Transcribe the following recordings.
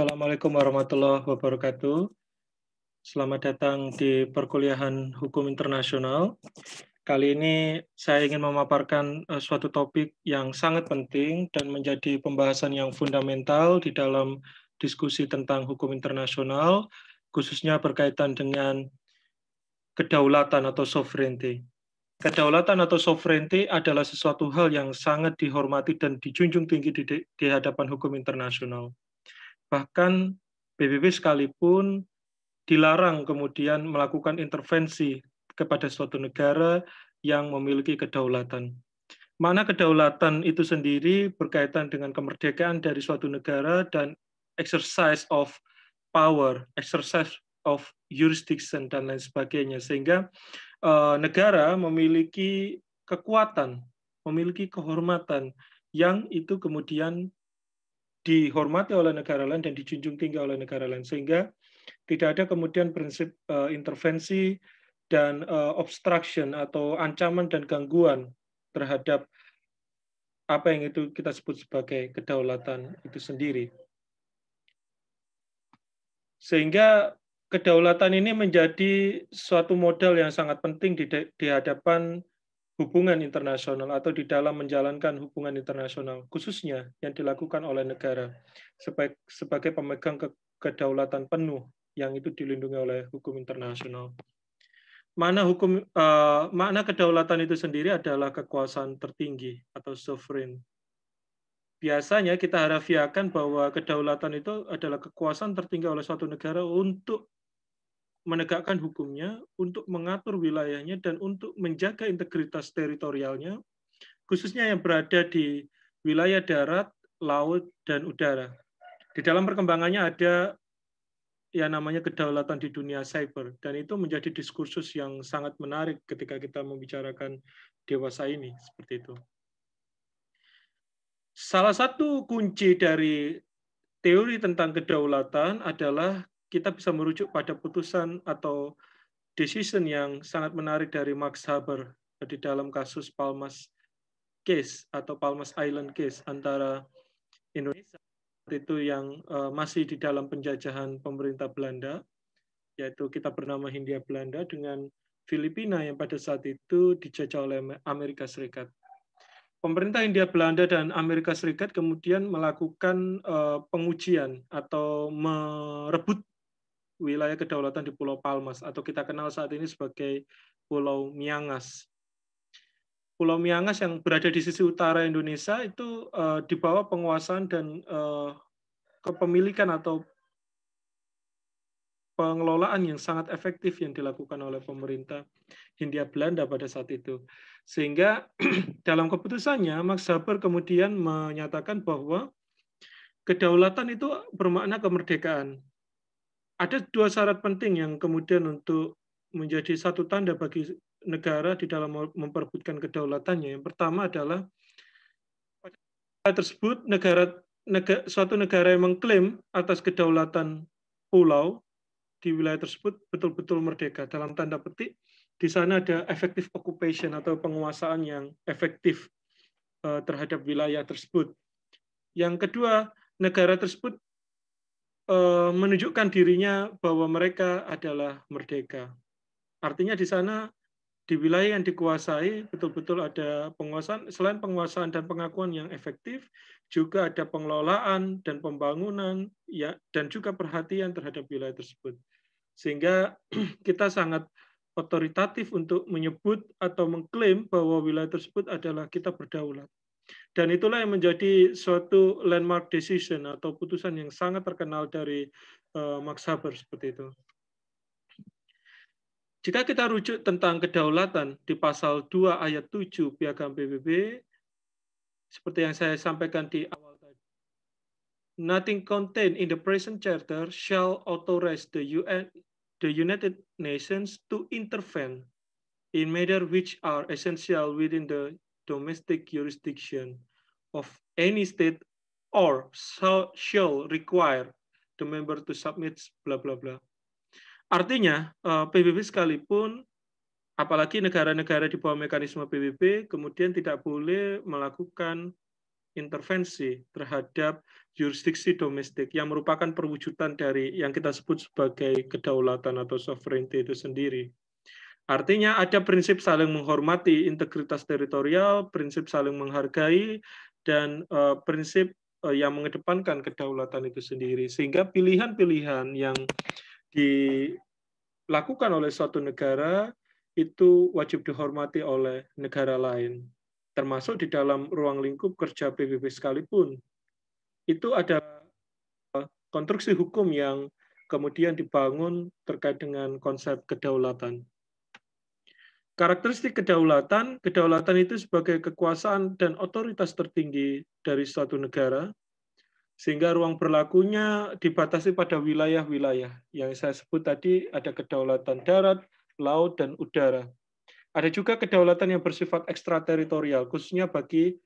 Assalamualaikum warahmatullahi wabarakatuh. Selamat datang di perkuliahan hukum internasional. Kali ini saya ingin memaparkan eh, suatu topik yang sangat penting dan menjadi pembahasan yang fundamental di dalam diskusi tentang hukum internasional, khususnya berkaitan dengan kedaulatan atau sovereignty. Kedaulatan atau sovereignty adalah sesuatu hal yang sangat dihormati dan dijunjung tinggi di, di hadapan hukum internasional bahkan PBB sekalipun dilarang kemudian melakukan intervensi kepada suatu negara yang memiliki kedaulatan. Mana kedaulatan itu sendiri berkaitan dengan kemerdekaan dari suatu negara dan exercise of power, exercise of jurisdiction dan lain sebagainya sehingga eh, negara memiliki kekuatan, memiliki kehormatan yang itu kemudian dihormati oleh negara lain dan dijunjung tinggi oleh negara lain sehingga tidak ada kemudian prinsip uh, intervensi dan uh, obstruction atau ancaman dan gangguan terhadap apa yang itu kita sebut sebagai kedaulatan itu sendiri. Sehingga kedaulatan ini menjadi suatu modal yang sangat penting di, di hadapan hubungan internasional atau di dalam menjalankan hubungan internasional, khususnya yang dilakukan oleh negara sebagai, pemegang kedaulatan penuh yang itu dilindungi oleh hukum internasional. Mana hukum uh, makna kedaulatan itu sendiri adalah kekuasaan tertinggi atau sovereign. Biasanya kita harafiakan bahwa kedaulatan itu adalah kekuasaan tertinggi oleh suatu negara untuk menegakkan hukumnya, untuk mengatur wilayahnya, dan untuk menjaga integritas teritorialnya, khususnya yang berada di wilayah darat, laut, dan udara. Di dalam perkembangannya ada yang namanya kedaulatan di dunia cyber, dan itu menjadi diskursus yang sangat menarik ketika kita membicarakan dewasa ini, seperti itu. Salah satu kunci dari teori tentang kedaulatan adalah kita bisa merujuk pada putusan atau decision yang sangat menarik dari Max Haber eh, di dalam kasus Palmas case atau Palmas Island case antara Indonesia itu yang eh, masih di dalam penjajahan pemerintah Belanda yaitu kita bernama Hindia Belanda dengan Filipina yang pada saat itu dijajah oleh Amerika Serikat. Pemerintah Hindia Belanda dan Amerika Serikat kemudian melakukan eh, pengujian atau merebut wilayah kedaulatan di Pulau Palmas atau kita kenal saat ini sebagai Pulau Miangas. Pulau Miangas yang berada di sisi utara Indonesia itu uh, di bawah penguasaan dan uh, kepemilikan atau pengelolaan yang sangat efektif yang dilakukan oleh pemerintah Hindia Belanda pada saat itu. Sehingga dalam keputusannya Max Haber kemudian menyatakan bahwa kedaulatan itu bermakna kemerdekaan. Ada dua syarat penting yang kemudian untuk menjadi satu tanda bagi negara di dalam memperbutkan kedaulatannya. Yang pertama adalah pada tersebut negara, negara suatu negara yang mengklaim atas kedaulatan pulau di wilayah tersebut betul-betul merdeka. Dalam tanda petik, di sana ada efektif occupation atau penguasaan yang efektif eh, terhadap wilayah tersebut. Yang kedua, negara tersebut Eh, menunjukkan dirinya bahwa mereka adalah merdeka. Artinya di sana di wilayah yang dikuasai betul-betul ada penguasaan selain penguasaan dan pengakuan yang efektif juga ada pengelolaan dan pembangunan ya dan juga perhatian terhadap wilayah tersebut. Sehingga kita sangat otoritatif untuk menyebut atau mengklaim bahwa wilayah tersebut adalah kita berdaulat. Dan itulah yang menjadi suatu landmark decision atau putusan yang sangat terkenal dari uh, Max Haber seperti itu. Jika kita rujuk tentang kedaulatan di pasal 2 ayat 7 Piagam PBB, seperti yang saya sampaikan di awal tadi, nothing contained in the present charter shall authorize the UN the United Nations to intervene in matters which are essential within the domestic jurisdiction of any state or shall, require the member to submit bla bla bla. Artinya eh, PBB sekalipun apalagi negara-negara di bawah mekanisme PBB kemudian tidak boleh melakukan intervensi terhadap jurisdiksi domestik yang merupakan perwujudan dari yang kita sebut sebagai kedaulatan atau sovereignty itu sendiri. Artinya ada prinsip saling menghormati integritas teritorial, prinsip saling menghargai, dan uh, prinsip uh, yang mengedepankan kedaulatan itu sendiri. Sehingga pilihan-pilihan yang dilakukan oleh suatu negara itu wajib dihormati oleh negara lain. Termasuk di dalam ruang lingkup kerja PBB sekalipun. Itu ada eh, konstruksi hukum yang kemudian dibangun terkait dengan konsep kedaulatan. Karakteristik kedaulatan, kedaulatan itu sebagai kekuasaan dan otoritas tertinggi dari suatu negara, sehingga ruang berlakunya dibatasi pada wilayah-wilayah yang saya sebut tadi ada kedaulatan darat, laut, dan udara. Ada juga kedaulatan yang bersifat ekstrateritorial, khususnya bagi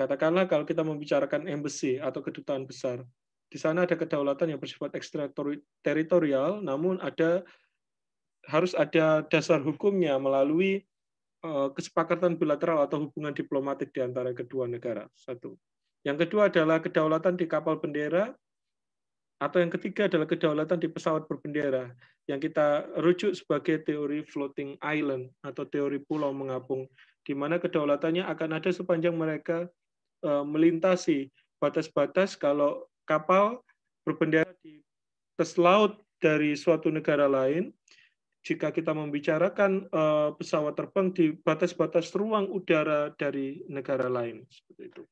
katakanlah kalau kita membicarakan embassy atau kedutaan besar. Di sana ada kedaulatan yang bersifat ekstrateritorial, namun ada harus ada dasar hukumnya melalui eh, kesepakatan bilateral atau hubungan diplomatik di antara kedua negara. Satu. Yang kedua adalah kedaulatan di kapal bendera atau yang ketiga adalah kedaulatan di pesawat berbendera yang kita rujuk sebagai teori floating island atau teori pulau mengapung di mana kedaulatannya akan ada sepanjang mereka eh, melintasi batas-batas kalau kapal berbendera di atas laut dari suatu negara lain jika kita membicarakan uh, pesawat terbang di batas-batas ruang udara dari negara lain seperti itu.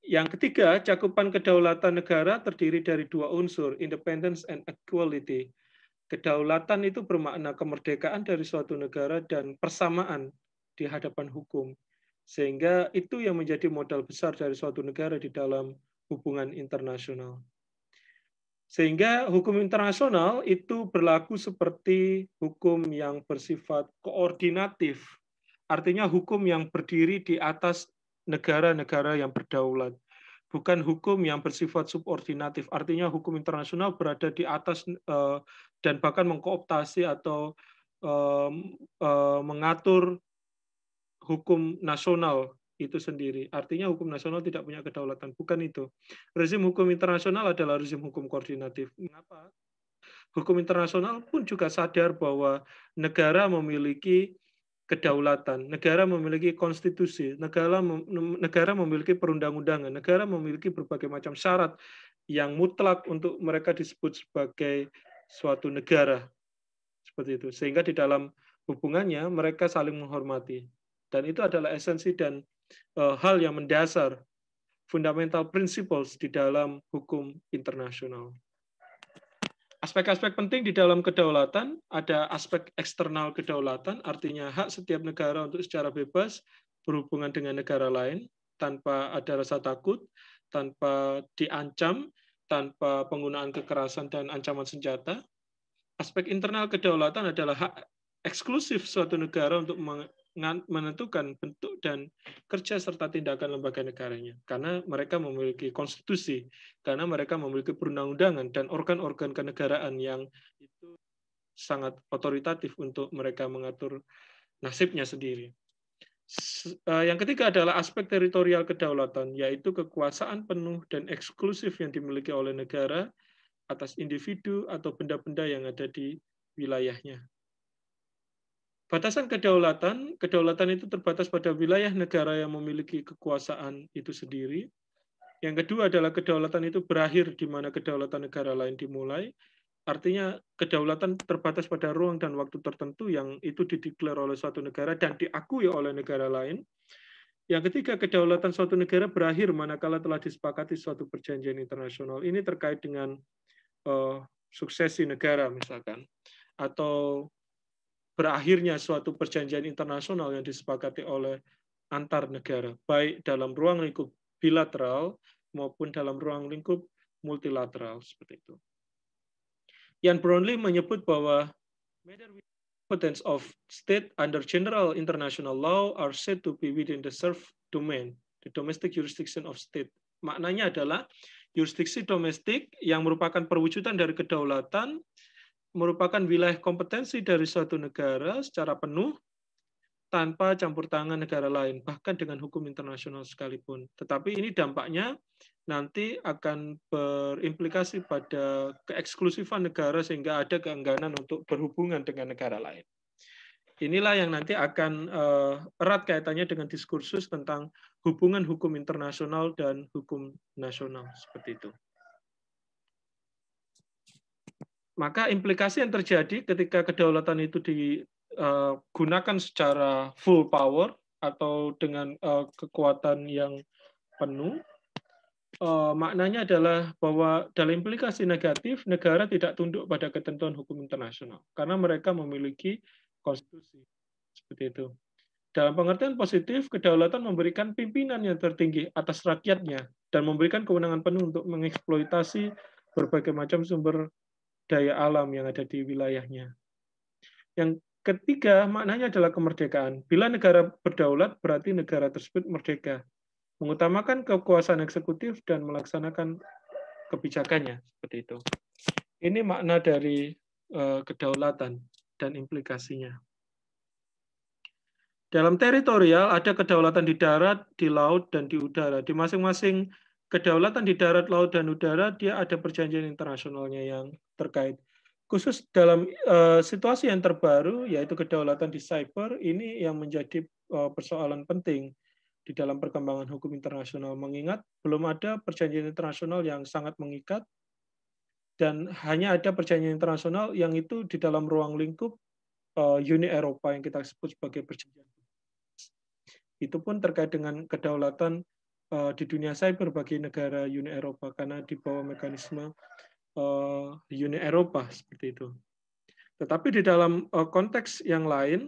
Yang ketiga, cakupan kedaulatan negara terdiri dari dua unsur, independence and equality. Kedaulatan itu bermakna kemerdekaan dari suatu negara dan persamaan di hadapan hukum. Sehingga itu yang menjadi modal besar dari suatu negara di dalam hubungan internasional. Sehingga hukum internasional itu berlaku seperti hukum yang bersifat koordinatif. Artinya hukum yang berdiri di atas negara-negara yang berdaulat. Bukan hukum yang bersifat subordinatif. Artinya hukum internasional berada di atas eh, dan bahkan mengkooptasi atau eh, eh, mengatur hukum nasional itu sendiri. Artinya hukum nasional tidak punya kedaulatan, bukan itu. Rezim hukum internasional adalah rezim hukum koordinatif. Mengapa? Hukum internasional pun juga sadar bahwa negara memiliki kedaulatan, negara memiliki konstitusi, negara negara memiliki perundang-undangan, negara memiliki berbagai macam syarat yang mutlak untuk mereka disebut sebagai suatu negara. Seperti itu. Sehingga di dalam hubungannya mereka saling menghormati. Dan itu adalah esensi dan Eh, hal yang mendasar fundamental principles di dalam hukum internasional. Aspek-aspek penting di dalam kedaulatan ada aspek eksternal kedaulatan, artinya hak setiap negara untuk secara bebas berhubungan dengan negara lain tanpa ada rasa takut, tanpa diancam, tanpa penggunaan kekerasan dan ancaman senjata. Aspek internal kedaulatan adalah hak eksklusif suatu negara untuk menentukan bentuk dan kerja serta tindakan lembaga negaranya karena mereka memiliki konstitusi karena mereka memiliki perundang-undangan dan organ-organ kenegaraan yang itu sangat otoritatif untuk mereka mengatur nasibnya sendiri. Eh, yang ketiga adalah aspek teritorial kedaulatan, yaitu kekuasaan penuh dan eksklusif yang dimiliki oleh negara atas individu atau benda-benda yang ada di wilayahnya. Batasan kedaulatan, kedaulatan itu terbatas pada wilayah negara yang memiliki kekuasaan itu sendiri. Yang kedua adalah kedaulatan itu berakhir di mana kedaulatan negara lain dimulai. Artinya kedaulatan terbatas pada ruang dan waktu tertentu yang itu dideklar oleh suatu negara dan diakui oleh negara lain. Yang ketiga, kedaulatan suatu negara berakhir manakala telah disepakati suatu perjanjian internasional. Ini terkait dengan uh, suksesi negara misalkan atau berakhirnya suatu perjanjian internasional yang disepakati oleh antar negara, baik dalam ruang lingkup bilateral maupun dalam ruang lingkup multilateral seperti itu. Yan Brownlee menyebut bahwa competence of state under general international law are said to be within the serf domain, the domestic jurisdiction of state. Maknanya adalah jurisdiksi domestik yang merupakan perwujudan dari kedaulatan merupakan wilayah kompetensi dari suatu negara secara penuh tanpa campur tangan negara lain, bahkan dengan hukum internasional sekalipun. Tetapi ini dampaknya nanti akan berimplikasi pada keeksklusifan negara sehingga ada keengganan untuk berhubungan dengan negara lain. Inilah yang nanti akan eh, erat kaitannya dengan diskursus tentang hubungan hukum internasional dan hukum nasional seperti itu. maka implikasi yang terjadi ketika kedaulatan itu digunakan eh, secara full power atau dengan eh, kekuatan yang penuh eh, maknanya adalah bahwa dalam implikasi negatif negara tidak tunduk pada ketentuan hukum internasional karena mereka memiliki konstitusi seperti itu. Dalam pengertian positif, kedaulatan memberikan pimpinan yang tertinggi atas rakyatnya dan memberikan kewenangan penuh untuk mengeksploitasi berbagai macam sumber daya alam yang ada di wilayahnya. Yang ketiga, maknanya adalah kemerdekaan. Bila negara berdaulat, berarti negara tersebut merdeka. Mengutamakan kekuasaan eksekutif dan melaksanakan kebijakannya. Seperti itu. Ini makna dari eh, kedaulatan dan implikasinya. Dalam teritorial ada kedaulatan di darat, di laut, dan di udara. Di masing-masing kedaulatan di darat, laut, dan udara, dia ada perjanjian internasionalnya yang terkait. Khusus dalam uh, situasi yang terbaru, yaitu kedaulatan di cyber, ini yang menjadi uh, persoalan penting di dalam perkembangan hukum internasional. Mengingat belum ada perjanjian internasional yang sangat mengikat, dan hanya ada perjanjian internasional yang itu di dalam ruang lingkup uh, Uni Eropa yang kita sebut sebagai perjanjian. Itu pun terkait dengan kedaulatan Eh, di dunia cyber bagi negara Uni Eropa karena di bawah mekanisme uh, Uni Eropa seperti itu. Tetapi di dalam eh, konteks yang lain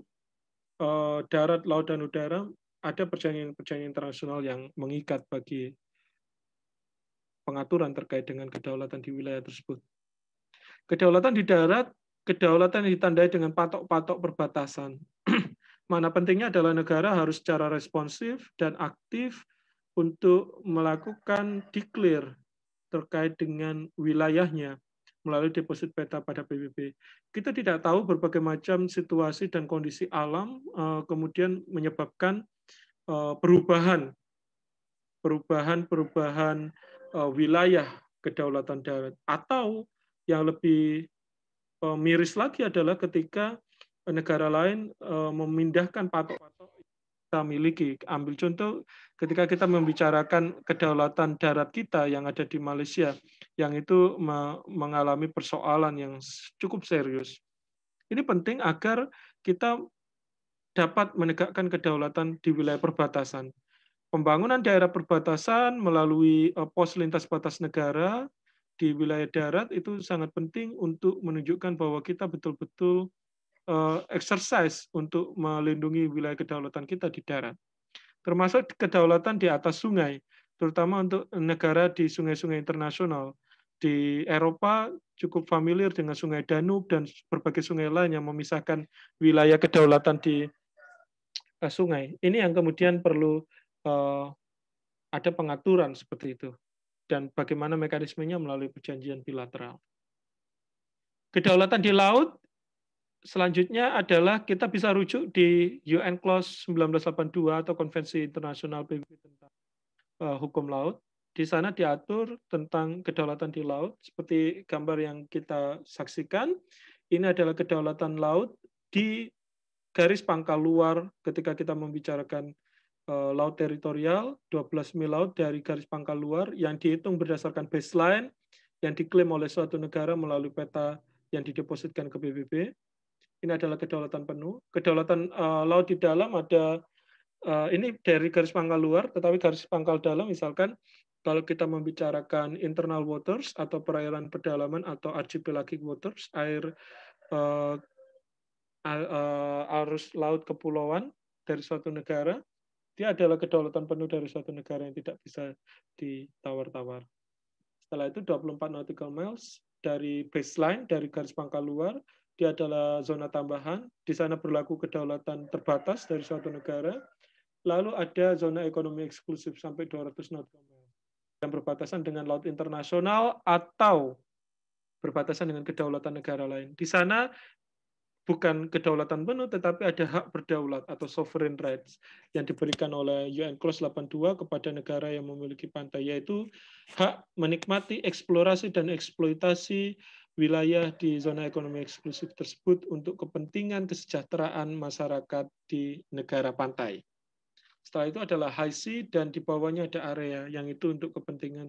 darat, laut dan udara ada perjanjian-perjanjian internasional yang mengikat bagi pengaturan terkait dengan kedaulatan di wilayah tersebut. Kedaulatan di darat, kedaulatan yang ditandai dengan patok-patok perbatasan. Mana pentingnya adalah negara harus secara responsif dan aktif untuk melakukan declare terkait dengan wilayahnya melalui deposit peta pada PBB. Kita tidak tahu berbagai macam situasi dan kondisi alam eh, kemudian menyebabkan eh, perubahan perubahan-perubahan eh, wilayah kedaulatan darat. atau yang lebih miris lagi adalah ketika negara lain memindahkan patok-patok kita miliki. Ambil contoh ketika kita membicarakan kedaulatan darat kita yang ada di Malaysia, yang itu mengalami persoalan yang cukup serius. Ini penting agar kita dapat menegakkan kedaulatan di wilayah perbatasan. Pembangunan daerah perbatasan melalui eh, pos lintas batas negara di wilayah darat itu sangat penting untuk menunjukkan bahwa kita betul-betul Eh, exercise untuk melindungi wilayah kedaulatan kita di darat, termasuk kedaulatan di atas sungai, terutama untuk negara di sungai-sungai internasional. Di Eropa cukup familiar dengan sungai Danube dan berbagai sungai lain yang memisahkan wilayah kedaulatan di eh, sungai. Ini yang kemudian perlu eh, ada pengaturan seperti itu dan bagaimana mekanismenya melalui perjanjian bilateral. Kedaulatan di laut selanjutnya adalah kita bisa rujuk di UN Clause 1982 atau Konvensi Internasional PBB tentang uh, hukum laut. Di sana diatur tentang kedaulatan di laut seperti gambar yang kita saksikan. Ini adalah kedaulatan laut di garis pangkal luar ketika kita membicarakan uh, laut teritorial 12 mil laut dari garis pangkal luar yang dihitung berdasarkan baseline yang diklaim oleh suatu negara melalui peta yang didepositkan ke PBB ini adalah kedaulatan penuh. Kedaulatan uh, laut di dalam ada uh, ini dari garis pangkal luar, tetapi garis pangkal dalam misalkan kalau kita membicarakan internal waters atau perairan pedalaman atau archipelagic waters, air uh, arus laut kepulauan dari suatu negara, dia adalah kedaulatan penuh dari suatu negara yang tidak bisa ditawar-tawar. Setelah itu 24 nautical miles dari baseline dari garis pangkal luar dia adalah zona tambahan. Di sana berlaku kedaulatan terbatas dari suatu negara. Lalu ada zona ekonomi eksklusif sampai 200 mile yang berbatasan dengan laut internasional atau berbatasan dengan kedaulatan negara lain. Di sana bukan kedaulatan penuh, tetapi ada hak berdaulat atau sovereign rights yang diberikan oleh UN Clause 82 kepada negara yang memiliki pantai, yaitu hak menikmati eksplorasi dan eksploitasi wilayah di zona ekonomi eksklusif tersebut untuk kepentingan kesejahteraan masyarakat di negara pantai. Setelah itu adalah high sea dan di bawahnya ada area yang itu untuk kepentingan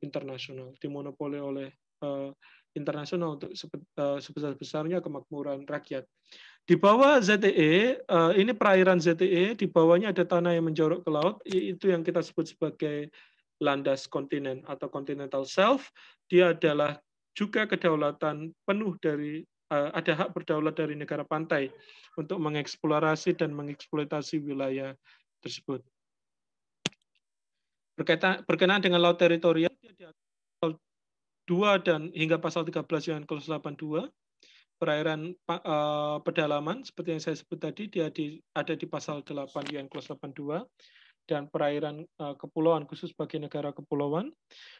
internasional, dimonopoli oleh uh, internasional untuk eh, sebesar-besarnya kemakmuran rakyat. Di bawah ZTE, eh, ini perairan ZTE, di bawahnya ada tanah yang menjorok ke laut, itu yang kita sebut sebagai landas kontinen atau continental shelf. Dia adalah juga kedaulatan penuh dari eh, ada hak berdaulat dari negara pantai untuk mengeksplorasi dan mengeksploitasi wilayah tersebut. Berkaitan berkenaan dengan laut teritorial di pasal 2 dan hingga pasal 13 yang kelas 82 perairan eh, pedalaman seperti yang saya sebut tadi dia di, ada di pasal 8 yang kelas 82 dan perairan eh, kepulauan khusus bagi negara kepulauan.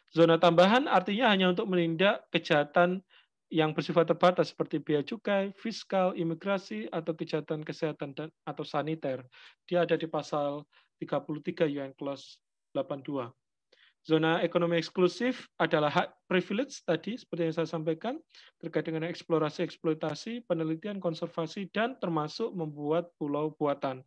Zona tambahan artinya hanya untuk menindak kejahatan yang bersifat terbatas seperti biaya cukai, fiskal, imigrasi, atau kejahatan kesehatan dan atau saniter. Dia ada di pasal 33 UN Clause 82. Zona ekonomi eksklusif adalah hak privilege tadi seperti yang saya sampaikan terkait dengan eksplorasi, eksploitasi, penelitian, konservasi, dan termasuk membuat pulau buatan.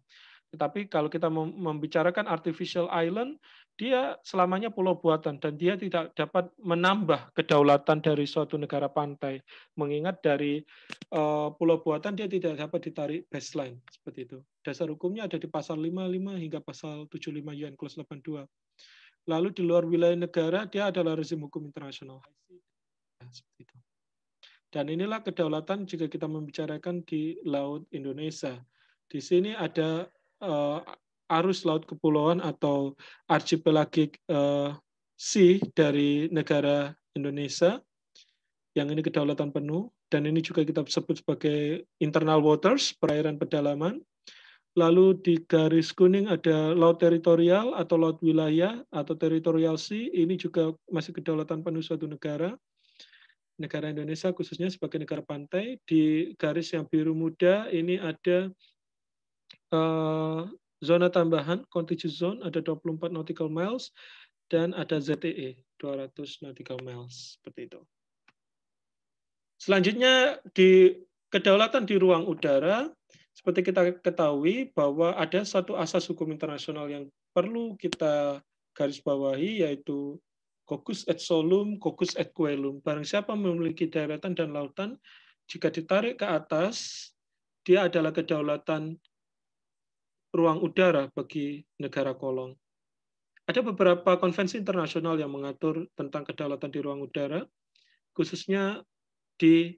Tetapi kalau kita membicarakan artificial island, dia selamanya pulau buatan dan dia tidak dapat menambah kedaulatan dari suatu negara pantai. Mengingat dari uh, pulau buatan dia tidak dapat ditarik baseline seperti itu. Dasar hukumnya ada di pasal 55 hingga pasal 75 UN Clause 82. Lalu di luar wilayah negara dia adalah rezim hukum internasional. Ya, seperti itu. Dan inilah kedaulatan jika kita membicarakan di laut Indonesia. Di sini ada uh, arus laut kepulauan atau archipelagic uh, sea dari negara Indonesia yang ini kedaulatan penuh dan ini juga kita sebut sebagai internal waters perairan pedalaman lalu di garis kuning ada laut teritorial atau laut wilayah atau teritorial sea ini juga masih kedaulatan penuh suatu negara negara Indonesia khususnya sebagai negara pantai di garis yang biru muda ini ada Eh, zona tambahan contiguous zone ada 24 nautical miles dan ada ZTE 200 nautical miles seperti itu. Selanjutnya di kedaulatan di ruang udara seperti kita ketahui bahwa ada satu asas hukum internasional yang perlu kita garis bawahi yaitu Cocus et solum, cocus et coelum. Barang siapa memiliki daratan dan lautan, jika ditarik ke atas, dia adalah kedaulatan ruang udara bagi negara kolong. Ada beberapa konvensi internasional yang mengatur tentang kedaulatan di ruang udara, khususnya di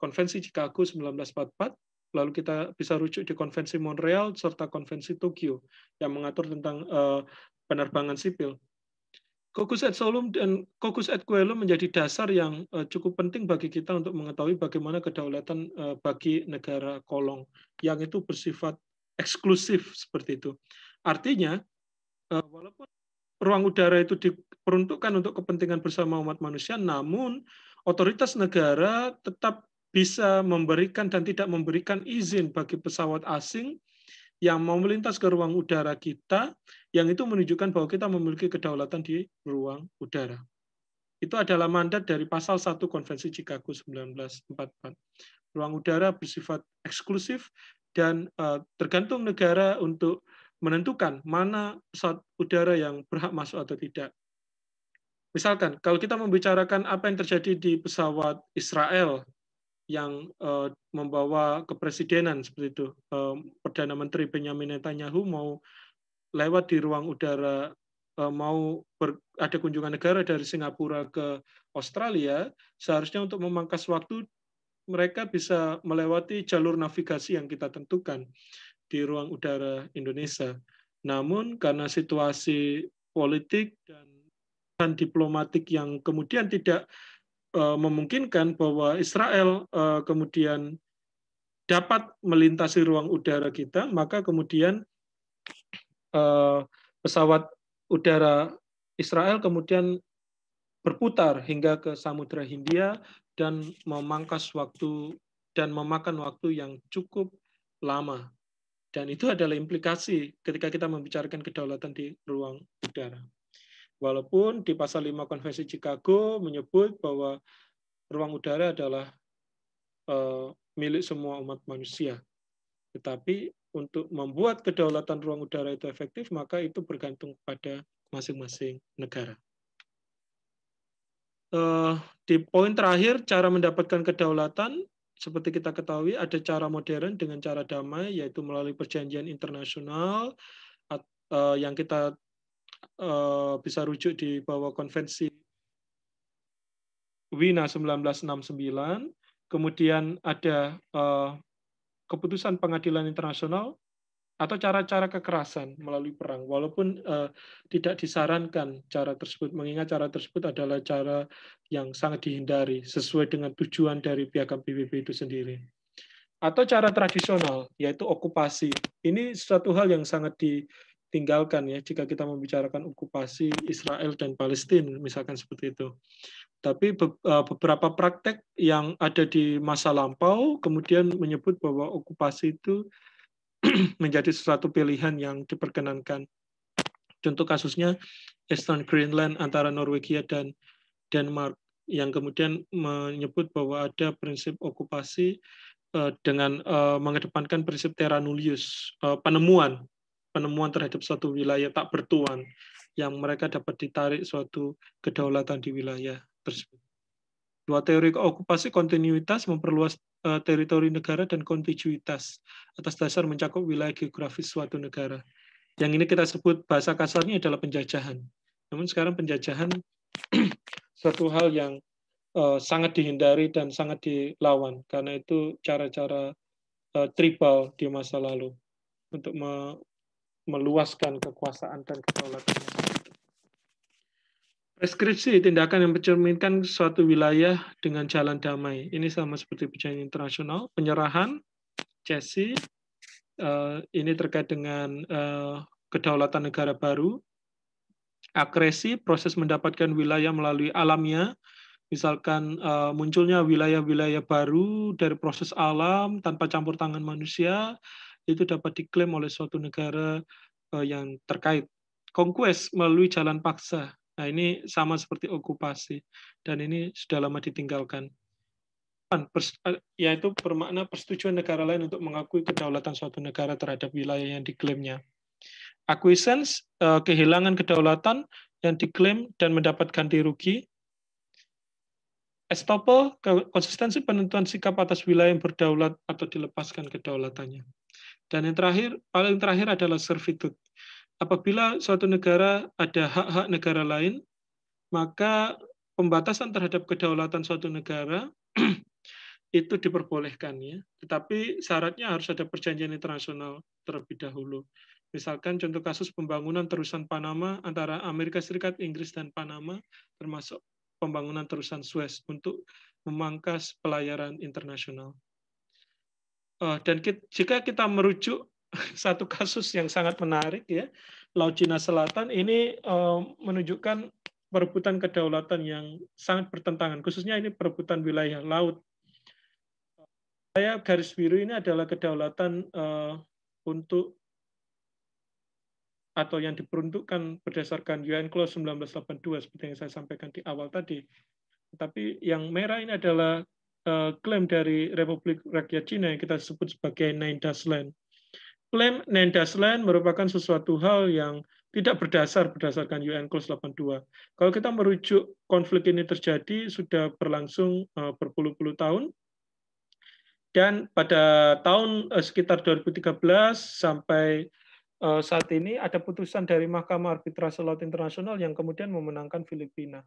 Konvensi Chicago 1944, lalu kita bisa rujuk di Konvensi Montreal serta Konvensi Tokyo yang mengatur tentang uh, penerbangan sipil. Kokus et solum dan kokus et coelum menjadi dasar yang uh, cukup penting bagi kita untuk mengetahui bagaimana kedaulatan uh, bagi negara kolong yang itu bersifat eksklusif seperti itu. Artinya, eh, walaupun ruang udara itu diperuntukkan untuk kepentingan bersama umat manusia, namun otoritas negara tetap bisa memberikan dan tidak memberikan izin bagi pesawat asing yang mau melintas ke ruang udara kita, yang itu menunjukkan bahwa kita memiliki kedaulatan di ruang udara. Itu adalah mandat dari pasal 1 Konvensi Chicago 1944. Ruang udara bersifat eksklusif dan eh, tergantung negara untuk menentukan mana pesawat udara yang berhak masuk atau tidak. Misalkan kalau kita membicarakan apa yang terjadi di pesawat Israel yang eh, membawa kepresidenan seperti itu, eh, perdana menteri Benjamin Netanyahu mau lewat di ruang udara mau ber, ada kunjungan negara dari Singapura ke Australia, seharusnya untuk memangkas waktu mereka bisa melewati jalur navigasi yang kita tentukan di ruang udara Indonesia. Namun karena situasi politik dan diplomatik yang kemudian tidak eh, memungkinkan bahwa Israel eh, kemudian dapat melintasi ruang udara kita, maka kemudian eh, pesawat udara Israel kemudian berputar hingga ke Samudra Hindia, dan memangkas waktu dan memakan waktu yang cukup lama. Dan itu adalah implikasi ketika kita membicarakan kedaulatan di ruang udara. Walaupun di pasal 5 Konvensi Chicago menyebut bahwa ruang udara adalah eh, milik semua umat manusia. Tetapi untuk membuat kedaulatan ruang udara itu efektif, maka itu bergantung pada masing-masing negara. Eh, di poin terakhir cara mendapatkan kedaulatan seperti kita ketahui ada cara modern dengan cara damai yaitu melalui perjanjian internasional eh, yang kita eh, bisa rujuk di bawah konvensi Wina 1969 kemudian ada keputusan pengadilan internasional atau cara-cara kekerasan melalui perang walaupun uh, tidak disarankan cara tersebut mengingat cara tersebut adalah cara yang sangat dihindari sesuai dengan tujuan dari pihak PBB itu sendiri atau cara tradisional yaitu okupasi ini suatu hal yang sangat ditinggalkan ya jika kita membicarakan okupasi Israel dan Palestina misalkan seperti itu tapi eh, beberapa praktek yang ada di masa lampau kemudian menyebut bahwa okupasi itu menjadi suatu pilihan yang diperkenankan. Contoh kasusnya Eastern Greenland antara Norwegia dan Denmark yang kemudian menyebut bahwa ada prinsip okupasi eh, dengan eh, mengedepankan prinsip terra nullius, eh, penemuan penemuan terhadap suatu wilayah tak bertuan yang mereka dapat ditarik suatu kedaulatan di wilayah tersebut. Dua teori okupasi kontinuitas memperluas eh, teritori negara dan kontiguitas atas dasar mencakup wilayah geografis suatu negara. Yang ini kita sebut bahasa kasarnya adalah penjajahan. Namun sekarang penjajahan suatu hal yang eh, sangat dihindari dan sangat dilawan karena itu cara-cara eh, tribal di masa lalu untuk meluaskan kekuasaan dan kedaulatannya. Preskripsi tindakan yang mencerminkan suatu wilayah dengan jalan damai. Ini sama seperti perjanjian internasional. Penyerahan, cesi, eh, ini terkait dengan eh, kedaulatan negara baru. Akresi, proses mendapatkan wilayah melalui alamnya. Misalkan eh, munculnya wilayah-wilayah baru dari proses alam tanpa campur tangan manusia, itu dapat diklaim oleh suatu negara yang terkait. Conquest melalui jalan paksa Nah, ini sama seperti okupasi dan ini sudah lama ditinggalkan. Eh, yaitu bermakna persetujuan negara lain untuk mengakui kedaulatan suatu negara terhadap wilayah yang diklaimnya. Acquiescence, eh, kehilangan kedaulatan yang diklaim dan mendapat ganti rugi. Estoppel, konsistensi penentuan sikap atas wilayah yang berdaulat atau dilepaskan kedaulatannya. Dan yang terakhir, paling terakhir adalah servitude apabila suatu negara ada hak-hak negara lain, maka pembatasan terhadap kedaulatan suatu negara itu diperbolehkan ya. Tetapi syaratnya harus ada perjanjian internasional terlebih dahulu. Misalkan contoh kasus pembangunan terusan Panama antara Amerika Serikat, Inggris, dan Panama, termasuk pembangunan terusan Suez untuk memangkas pelayaran internasional. Eh, dan jika kita merujuk satu kasus yang sangat menarik ya. Laut Cina Selatan ini eh, menunjukkan perebutan kedaulatan yang sangat bertentangan, khususnya ini perebutan wilayah laut. Saya garis biru ini adalah kedaulatan eh, untuk atau yang diperuntukkan berdasarkan UN Clause 1982 seperti yang saya sampaikan di awal tadi. Tapi yang merah ini adalah eh, klaim dari Republik Rakyat Cina yang kita sebut sebagai Nine Dust Land klaim Nendasland merupakan sesuatu hal yang tidak berdasar berdasarkan UN Clause 82. Kalau kita merujuk konflik ini terjadi sudah berlangsung eh, berpuluh-puluh tahun dan pada tahun eh, sekitar 2013 sampai eh, saat ini ada putusan dari Mahkamah Arbitrase Laut Internasional yang kemudian memenangkan Filipina.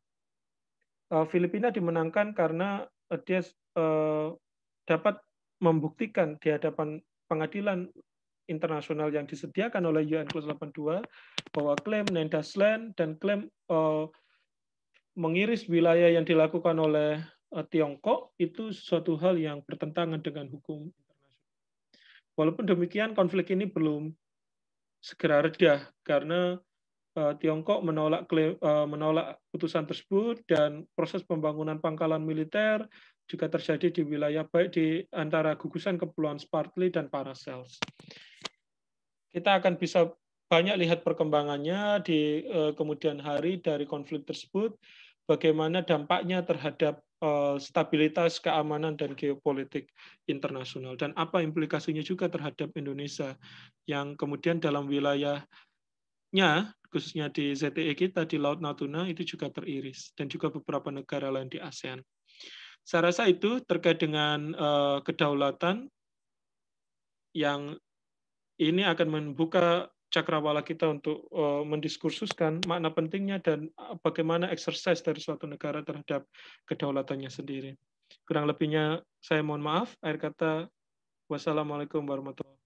Filipina dimenangkan karena dia dapat membuktikan di hadapan pengadilan internasional yang disediakan oleh UN Clause 82 bahwa klaim Land dan klaim uh, mengiris wilayah yang dilakukan oleh uh, Tiongkok itu suatu hal yang bertentangan dengan hukum internasional. Walaupun demikian konflik ini belum segera reda karena uh, Tiongkok menolak klaim, uh, menolak putusan tersebut dan proses pembangunan pangkalan militer juga terjadi di wilayah baik di antara gugusan kepulauan Spratly dan Paracels kita akan bisa banyak lihat perkembangannya di eh, kemudian hari dari konflik tersebut, bagaimana dampaknya terhadap eh, stabilitas keamanan dan geopolitik internasional dan apa implikasinya juga terhadap Indonesia yang kemudian dalam wilayahnya khususnya di ZTE e kita di Laut Natuna itu juga teriris dan juga beberapa negara lain di ASEAN. Saya rasa itu terkait dengan eh, kedaulatan yang ini akan membuka cakrawala kita untuk uh, mendiskursuskan makna pentingnya dan eh, bagaimana eksersis dari suatu negara terhadap kedaulatannya sendiri. Kurang lebihnya saya mohon maaf. Akhir kata, wassalamualaikum warahmatullahi wabarakatuh.